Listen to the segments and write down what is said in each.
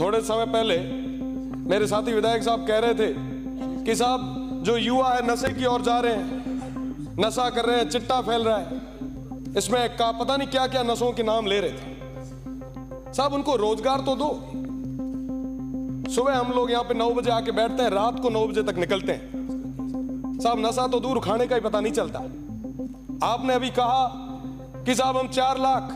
थोड़े समय पहले मेरे साथी विधायक साहब कह रहे थे कि साहब जो युवा है नशे की ओर जा रहे हैं नशा कर रहे हैं चिट्टा फैल रहा है इसमें का पता नहीं क्या क्या नशों के नाम ले रहे थे साहब उनको रोजगार तो दो सुबह हम लोग यहां पे नौ बजे आके बैठते हैं रात को नौ बजे तक निकलते हैं साहब नशा तो दूर खाने का ही पता नहीं चलता आपने अभी कहा कि साहब हम चार लाख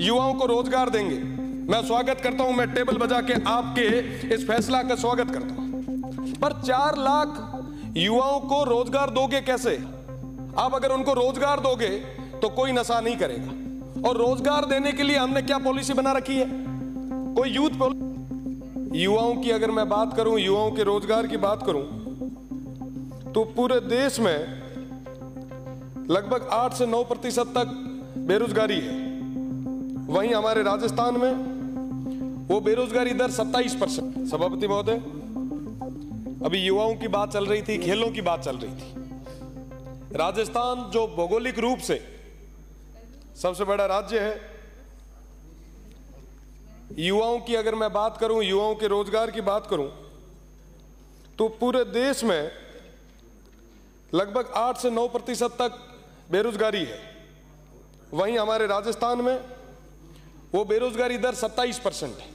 युवाओं को रोजगार देंगे मैं स्वागत करता हूं मैं टेबल बजा के आपके इस फैसला का स्वागत करता हूं पर चार लाख युवाओं को रोजगार दोगे कैसे आप अगर उनको रोजगार दोगे तो कोई नशा नहीं करेगा और रोजगार देने के लिए हमने क्या पॉलिसी बना रखी है कोई यूथ युवाओं की अगर मैं बात करूं युवाओं के रोजगार की बात करूं तो पूरे देश में लगभग आठ से नौ प्रतिशत तक बेरोजगारी है वहीं हमारे राजस्थान में वो बेरोजगारी दर 27 परसेंट सभापति महोदय अभी युवाओं की बात चल रही थी खेलों की बात चल रही थी राजस्थान जो भौगोलिक रूप से सबसे बड़ा राज्य है युवाओं की अगर मैं बात करूं युवाओं के रोजगार की बात करूं तो पूरे देश में लगभग आठ से नौ प्रतिशत तक बेरोजगारी है वहीं हमारे राजस्थान में वो बेरोजगारी दर 27 परसेंट है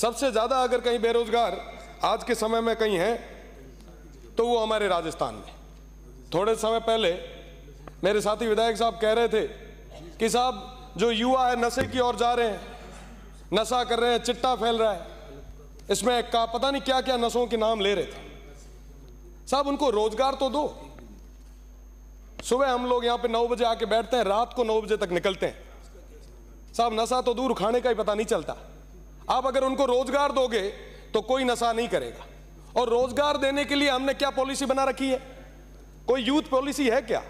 सबसे ज़्यादा अगर कहीं बेरोजगार आज के समय में कहीं हैं तो वो हमारे राजस्थान में थोड़े समय पहले मेरे साथी विधायक साहब कह रहे थे कि साहब जो युवा है नशे की ओर जा रहे हैं नशा कर रहे हैं चिट्टा फैल रहा है इसमें का पता नहीं क्या क्या नशों के नाम ले रहे थे साहब उनको रोजगार तो दो सुबह हम लोग यहाँ पे नौ बजे आके बैठते हैं रात को नौ बजे तक निकलते हैं साहब नशा तो दूर खाने का ही पता नहीं चलता आप अगर उनको रोजगार दोगे तो कोई नशा नहीं करेगा और रोजगार देने के लिए हमने क्या पॉलिसी बना रखी है कोई यूथ पॉलिसी है क्या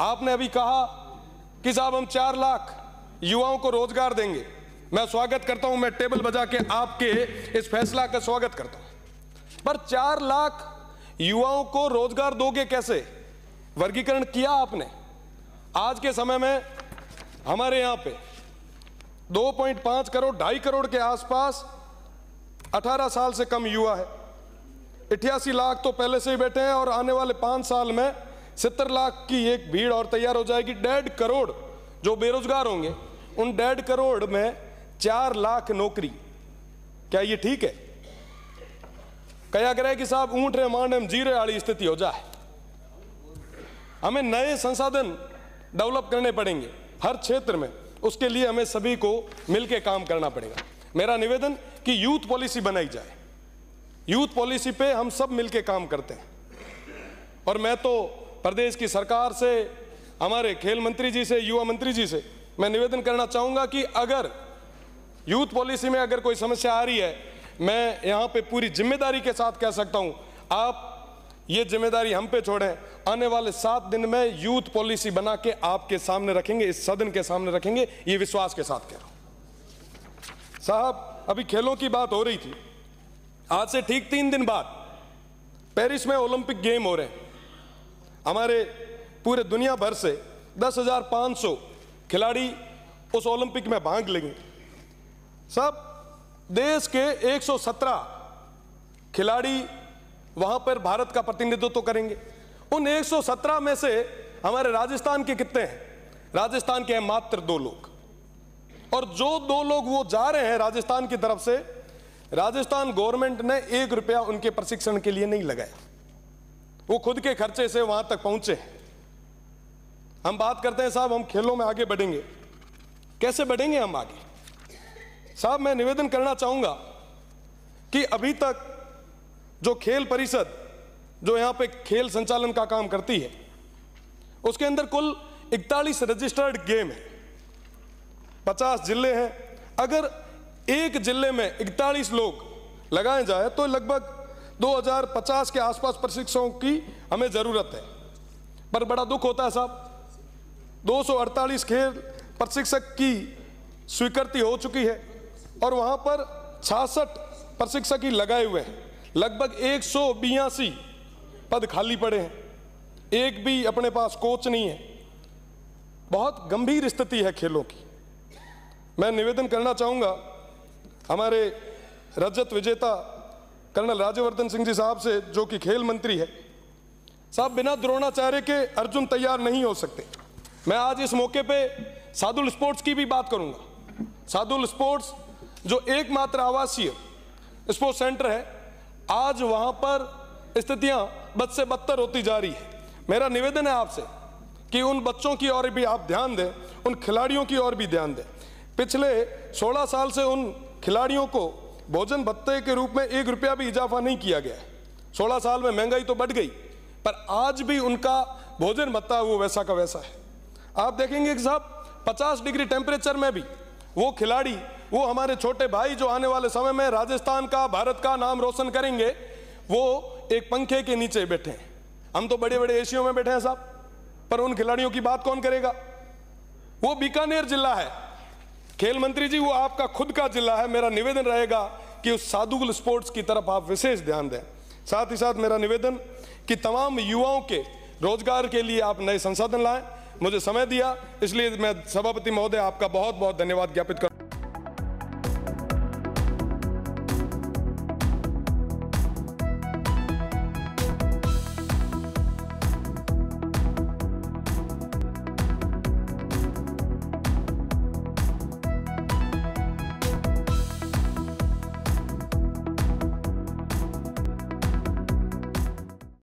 आपने अभी कहा कि साहब हम चार लाख युवाओं को रोजगार देंगे मैं स्वागत करता हूं मैं टेबल बजा के आपके इस फैसला का स्वागत करता हूं पर चार लाख युवाओं को रोजगार दोगे कैसे वर्गीकरण किया आपने आज के समय में हमारे यहां पे 2.5 करोड़ ढाई करोड़ के आसपास 18 साल से कम युवा है अठासी लाख तो पहले से ही बैठे हैं और आने वाले पांच साल में सत्तर लाख की एक भीड़ और तैयार हो जाएगी डेढ़ करोड़ जो बेरोजगार होंगे उन डेढ़ करोड़ में चार लाख नौकरी क्या ये ठीक है कया करे कि साहब ऊंट रे मांड हम जीरे वाली स्थिति हो जाए हमें नए संसाधन डेवलप करने पड़ेंगे हर क्षेत्र में उसके लिए हमें सभी को मिलकर काम करना पड़ेगा मेरा निवेदन कि यूथ पॉलिसी बनाई जाए यूथ पॉलिसी पे हम सब मिलकर काम करते हैं और मैं तो प्रदेश की सरकार से हमारे खेल मंत्री जी से युवा मंत्री जी से मैं निवेदन करना चाहूँगा कि अगर यूथ पॉलिसी में अगर कोई समस्या आ रही है मैं यहाँ पे पूरी जिम्मेदारी के साथ कह सकता हूँ आप ये जिम्मेदारी हम पे छोड़े आने वाले सात दिन में यूथ पॉलिसी बना के आपके सामने रखेंगे इस सदन के सामने रखेंगे ये विश्वास के साथ कह रहा हूं साहब अभी खेलों की बात हो रही थी आज से ठीक तीन दिन बाद पेरिस में ओलंपिक गेम हो रहे हैं हमारे पूरे दुनिया भर से 10,500 खिलाड़ी उस ओलंपिक में भाग लेंगे साहब देश के 117 खिलाड़ी वहां पर भारत का प्रतिनिधित्व तो करेंगे उन 117 में से हमारे राजस्थान के कितने हैं राजस्थान के हैं मात्र दो लोग और जो दो लोग वो जा रहे हैं राजस्थान की तरफ से राजस्थान गवर्नमेंट ने एक रुपया उनके प्रशिक्षण के लिए नहीं लगाया वो खुद के खर्चे से वहां तक पहुंचे हम बात करते हैं साहब हम खेलों में आगे बढ़ेंगे कैसे बढ़ेंगे हम आगे साहब मैं निवेदन करना चाहूंगा कि अभी तक जो खेल परिषद जो यहाँ पे खेल संचालन का काम करती है उसके अंदर कुल इकतालीस रजिस्टर्ड गेम है पचास जिले हैं अगर एक जिले में इकतालीस लोग लगाए जाए तो लगभग 2050 के आसपास प्रशिक्षकों की हमें ज़रूरत है पर बड़ा दुख होता है साहब 248 खेल प्रशिक्षक की स्वीकृति हो चुकी है और वहाँ पर छियासठ प्रशिक्षक ही लगाए हुए हैं लगभग एक सौ बयासी पद खाली पड़े हैं एक भी अपने पास कोच नहीं है बहुत गंभीर स्थिति है खेलों की मैं निवेदन करना चाहूँगा हमारे रजत विजेता कर्नल राज्यवर्धन सिंह जी साहब से जो कि खेल मंत्री है साहब बिना द्रोणाचार्य के अर्जुन तैयार नहीं हो सकते मैं आज इस मौके पे सादुल स्पोर्ट्स की भी बात करूंगा सादुल स्पोर्ट्स जो एकमात्र आवासीय स्पोर्ट्स सेंटर है आज वहां पर स्थितियां बद से बदतर होती जा रही है मेरा निवेदन है आपसे कि उन बच्चों की ओर भी आप ध्यान दें उन खिलाड़ियों की ओर भी ध्यान दें पिछले 16 साल से उन खिलाड़ियों को भोजन भत्ते के रूप में एक रुपया भी इजाफा नहीं किया गया है सोलह साल में महंगाई तो बढ़ गई पर आज भी उनका भोजन भत्ता वो वैसा का वैसा है आप देखेंगे कि साहब 50 डिग्री टेम्परेचर में भी वो खिलाड़ी वो हमारे छोटे भाई जो आने वाले समय में राजस्थान का भारत का नाम रोशन करेंगे वो एक पंखे के नीचे बैठे हैं हम तो बड़े बड़े एशियों में बैठे हैं साहब पर उन खिलाड़ियों की बात कौन करेगा वो बीकानेर जिला है खेल मंत्री जी वो आपका खुद का जिला है मेरा निवेदन रहेगा कि उस साधुगुल स्पोर्ट्स की तरफ आप विशेष ध्यान दें साथ ही साथ मेरा निवेदन कि तमाम युवाओं के रोजगार के लिए आप नए संसाधन लाएं मुझे समय दिया इसलिए मैं सभापति महोदय आपका बहुत बहुत धन्यवाद ज्ञापित कर